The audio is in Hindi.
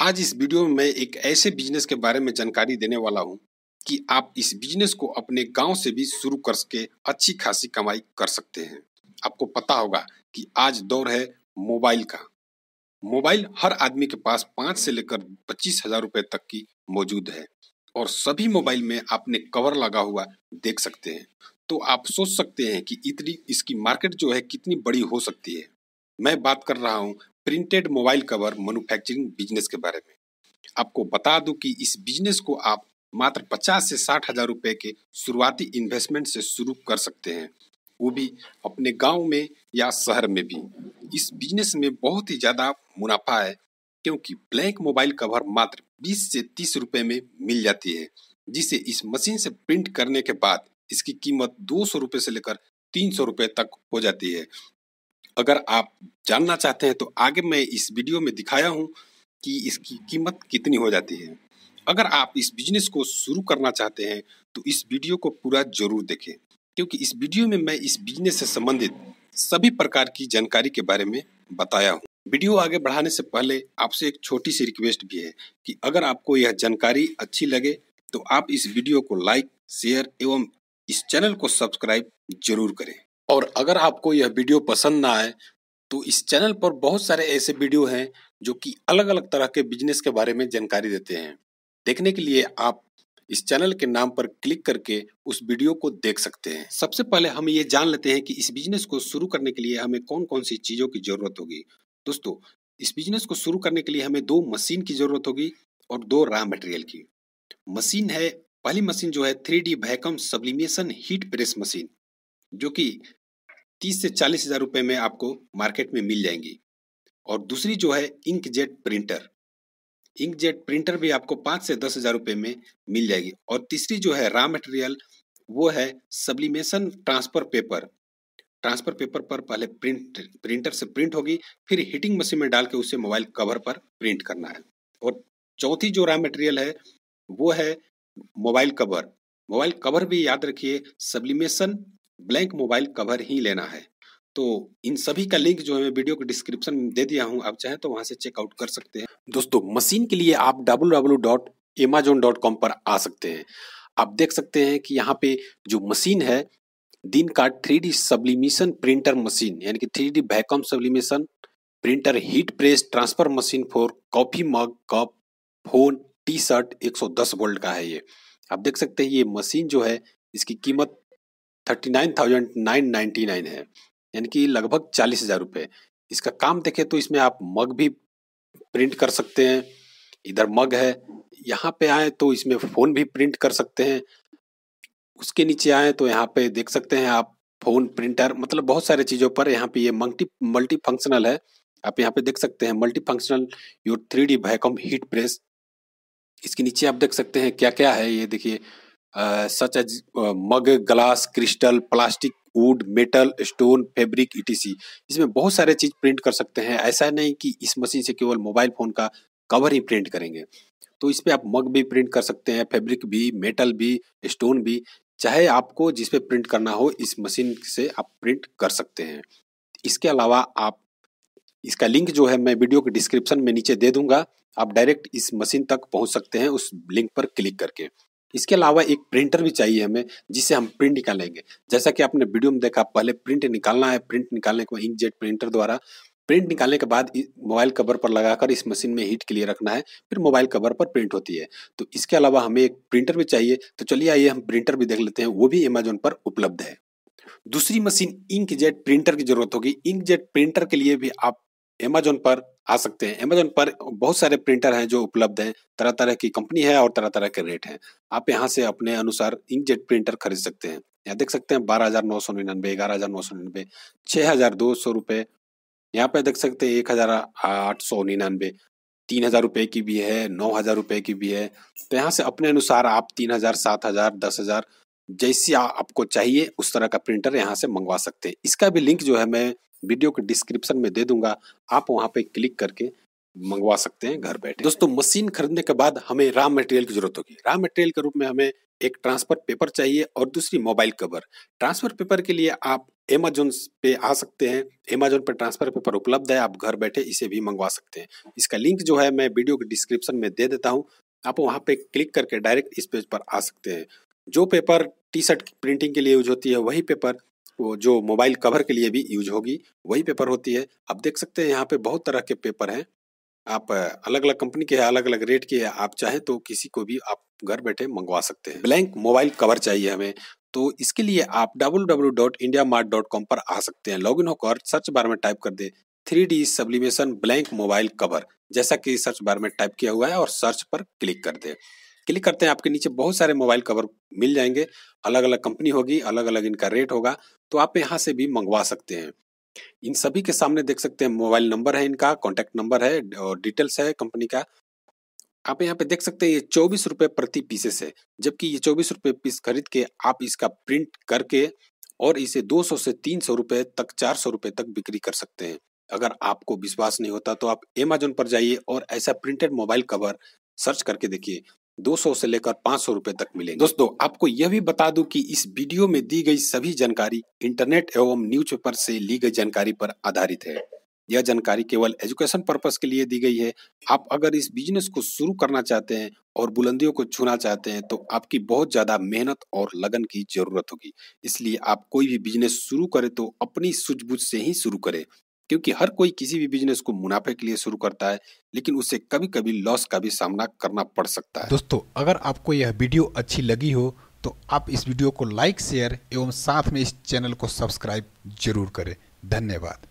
आज इस वीडियो में मैं एक ऐसे बिजनेस के बारे में जानकारी देने वाला हूं कि आप इस बिजनेस को अपने गांव से भी शुरू करके अच्छी खासी कमाई कर सकते हैं आपको पता होगा कि आज दौर है मोबाइल का मोबाइल हर आदमी के पास पाँच से लेकर पच्चीस हजार रुपये तक की मौजूद है और सभी मोबाइल में आपने कवर लगा हुआ देख सकते हैं तो आप सोच सकते हैं कि इतनी इसकी मार्केट जो है कितनी बड़ी हो सकती है मैं बात कर रहा हूँ printed mobile cover manufacturing business के बारे में आपको बता दूं कि इस बिजनेस को आप मात्र 50 से साठ हजार रुपए के शुरुआती इन्वेस्टमेंट से शुरू कर सकते हैं वो भी अपने गांव में या शहर में भी इस बिजनेस में बहुत ही ज़्यादा मुनाफा है क्योंकि ब्लैंक मोबाइल कवर मात्र 20 से 30 रुपए में मिल जाती है जिसे इस मशीन से प्रिंट करने के बाद इसकी कीमत दो सौ रुपये से लेकर तीन सौ रुपये तक हो जाती है अगर आप जानना चाहते हैं तो आगे मैं इस वीडियो में दिखाया हूँ कि इसकी कीमत कितनी हो जाती है अगर आप इस बिजनेस को शुरू करना चाहते हैं तो इस वीडियो को पूरा जरूर देखें क्योंकि इस वीडियो में मैं इस बिजनेस से संबंधित सभी प्रकार की जानकारी के बारे में बताया हूँ वीडियो आगे बढ़ाने से पहले आपसे एक छोटी सी रिक्वेस्ट भी है कि अगर आपको यह जानकारी अच्छी लगे तो आप इस वीडियो को लाइक शेयर एवं इस चैनल को सब्सक्राइब जरूर करें और अगर आपको यह वीडियो पसंद ना आए तो इस चैनल पर बहुत सारे ऐसे वीडियो हैं जो कि अलग अलग तरह के बिजनेस के बारे में जानकारी देते हैं देखने के लिए आप इस चैनल के नाम पर क्लिक करके उस वीडियो को देख सकते हैं सबसे पहले हम ये जान लेते हैं कि इस बिजनेस को शुरू करने के लिए हमें कौन कौन सी चीज़ों की ज़रूरत होगी दोस्तों इस बिजनेस को शुरू करने के लिए हमें दो मशीन की ज़रूरत होगी और दो रॉ मटेरियल की मशीन है पहली मशीन जो है three D vacuum sublimation heat press machine जो कि तीस से चालीस हज़ार रुपये में आपको मार्केट में मिल जाएंगी और दूसरी जो है ink jet printer ink jet printer भी आपको पाँच से दस हज़ार रुपये में मिल जाएगी और तीसरी जो है रॉ मटेरियल वो है sublimation transfer paper transfer paper पर पहले प्रिंट प्रिंटर से प्रिंट होगी फिर हीटिंग मशीन में डाल के उसे मोबाइल कवर पर प्रिंट करना है और चौथी जो रॉ मटेरियल है वो है मोबाइल कवर मोबाइल कवर भी याद रखिए सब्लिमेशन ब्लैंक मोबाइल कवर ही लेना है तो इन सभी का लिंक जो है मैं वीडियो के डिस्क्रिप्शन में दे दिया हूँ आप चाहे तो वहां से चेकआउट कर सकते हैं दोस्तों मशीन के लिए आप www.amazon.com पर आ सकते हैं आप देख सकते हैं कि यहाँ पे जो मशीन है दिन का three D sublimation printer machine यानी कि three D vacuum sublimation printer heat press transfer machine for coffee mug cup phone T shirt 110 volt का है ये आप देख सकते हैं ये मशीन जो है इसकी कीमत thirty nine thousand nine ninety nine है यानी कि लगभग चालीस हज़ार रुपये इसका काम देखें तो इसमें आप मग भी प्रिंट कर सकते हैं इधर मग है यहाँ पे आए तो इसमें फ़ोन भी प्रिंट कर सकते हैं उसके नीचे आए तो यहाँ पे देख सकते हैं आप फ़ोन प्रिंटर मतलब बहुत सारे चीज़ों पर यहाँ पे ये मल्टी मल्टी फंक्शनल है आप यहाँ पे देख सकते हैं multi functional your three D vacuum heat press इसके नीचे आप देख सकते हैं क्या क्या है ये देखिए such as mug glass crystal plastic wood metal stone fabric etc इसमें बहुत सारे चीज प्रिंट कर सकते हैं ऐसा नहीं कि इस मशीन से केवल मोबाइल फोन का कवर ही प्रिंट करेंगे तो इस पर आप मग भी प्रिंट कर सकते हैं फैब्रिक भी मेटल भी स्टोन भी चाहे आपको जिस पे प्रिंट करना हो इस मशीन से आप प्रिंट कर सकते हैं इसके अलावा आप इसका लिंक जो है मैं वीडियो के डिस्क्रिप्शन में नीचे दे दूंगा आप डायरेक्ट इस मशीन तक पहुंच सकते हैं उस लिंक पर क्लिक करके इसके अलावा एक प्रिंटर भी चाहिए हमें जिससे हम प्रिंट निकालेंगे जैसा कि आपने वीडियो में देखा पहले प्रिंट निकालना है प्रिंट निकालने को जेट प्रिंटर द्वारा प्रिंट निकालने के बाद मोबाइल कवर पर लगाकर इस मशीन में हीट के लिए रखना है फिर मोबाइल कवर पर प्रिंट होती है तो इसके अलावा हमें एक प्रिंटर भी चाहिए तो चलिए आइए हम प्रिंटर भी देख लेते हैं वो भी अमेजोन पर उपलब्ध है दूसरी मशीन इंक जेट प्रिंटर की जरूरत होगी इंक जेट प्रिंटर के लिए भी आप एमेजोन पर आ सकते हैं अमेजोन पर बहुत सारे प्रिंटर हैं जो उपलब्ध हैं तरह तरह की कंपनी है और तरह तरह के रेट हैं आप यहाँ से अपने अनुसार इंकजेट प्रिंटर खरीद सकते हैं यहाँ देख सकते हैं बारह हज़ार नौ सौ निन्यानबे ग्यारह हज़ार नौ सौ निन्यानबे छः हज़ार दो सौ रुपये यहाँ पे देख सकते हैं एक हज़ार आठ सौ निन्यानबे तीन हज़ार रुपये की भी है नौ हज़ार रुपये की भी है तो यहाँ से अपने अनुसार आप तीन हज़ार सात हज़ार दस हज़ार जैसी आपको चाहिए उस तरह का प्रिंटर यहाँ से मंगवा सकते हैं इसका भी लिंक जो है मैं वीडियो के डिस्क्रिप्शन में दे दूंगा आप वहाँ पे क्लिक करके मंगवा सकते हैं घर बैठे दोस्तों मशीन खरीदने के बाद हमें रॉ मटेरियल की जरूरत होगी रॉ मटेरियल के रूप में हमें एक ट्रांसफर पेपर चाहिए और दूसरी मोबाइल कवर ट्रांसफर पेपर के लिए आप एमेजोन पे आ सकते हैं एमेजोन पर ट्रांसफर पेपर उपलब्ध है आप घर बैठे इसे भी मंगवा सकते हैं इसका लिंक जो है मैं वीडियो के डिस्क्रिप्शन में दे देता हूँ आप वहाँ पे क्लिक करके डायरेक्ट इस पेज पर आ सकते हैं जो पेपर टी शर्ट प्रिंटिंग के लिए यूज होती है वही पेपर वो जो मोबाइल कवर के लिए भी यूज होगी वही पेपर होती है आप देख सकते हैं यहाँ पे बहुत तरह के पेपर हैं आप अलग अलग कंपनी के हैं अलग अलग रेट के है आप चाहें तो किसी को भी आप घर बैठे मंगवा सकते हैं ब्लैंक मोबाइल कवर चाहिए हमें तो इसके लिए आप www.indiamart.com पर आ सकते हैं लॉग होकर सर्च बार में टाइप कर दे three D sublimation blank mobile cover जैसा कि सर्च बार में टाइप किया हुआ है और सर्च पर क्लिक कर दे क्लिक करते हैं आपके नीचे बहुत सारे मोबाइल कवर मिल जाएंगे अलग अलग कंपनी होगी अलग अलग इनका रेट होगा तो आप यहाँ से भी मंगवा सकते हैं इन सभी के सामने देख सकते हैं मोबाइल नंबर है इनका कॉन्टेक्ट नंबर है और डिटेल्स है कंपनी का आप यहाँ पे देख सकते हैं ये चौबीस रुपए प्रति पीसेस है जबकि ये चौबीस रुपये पीस खरीद के आप इसका प्रिंट करके और इसे 200 से 300 रुपए तक 400 रुपए तक बिक्री कर सकते हैं अगर आपको विश्वास नहीं होता तो आप एमेजोन पर जाइए और ऐसा प्रिंटेड मोबाइल कवर सर्च करके देखिए 200 से लेकर 500 रुपए तक मिले दोस्तों आपको यह भी बता दूं कि इस वीडियो में दी गई सभी जानकारी इंटरनेट एवं न्यूज पेपर से ली गई जानकारी पर आधारित है यह जानकारी केवल एजुकेशन पर्पज के लिए दी गई है आप अगर इस बिजनेस को शुरू करना चाहते हैं और बुलंदियों को छूना चाहते हैं तो आपकी बहुत ज़्यादा मेहनत और लगन की ज़रूरत होगी इसलिए आप कोई भी बिजनेस शुरू करें तो अपनी सूझबूझ से ही शुरू करें क्योंकि हर कोई किसी भी बिजनेस को मुनाफे के लिए शुरू करता है लेकिन उसे कभी कभी लॉस का भी सामना करना पड़ सकता है दोस्तों अगर आपको यह वीडियो अच्छी लगी हो तो आप इस वीडियो को लाइक शेयर एवं साथ में इस चैनल को सब्सक्राइब जरूर करें धन्यवाद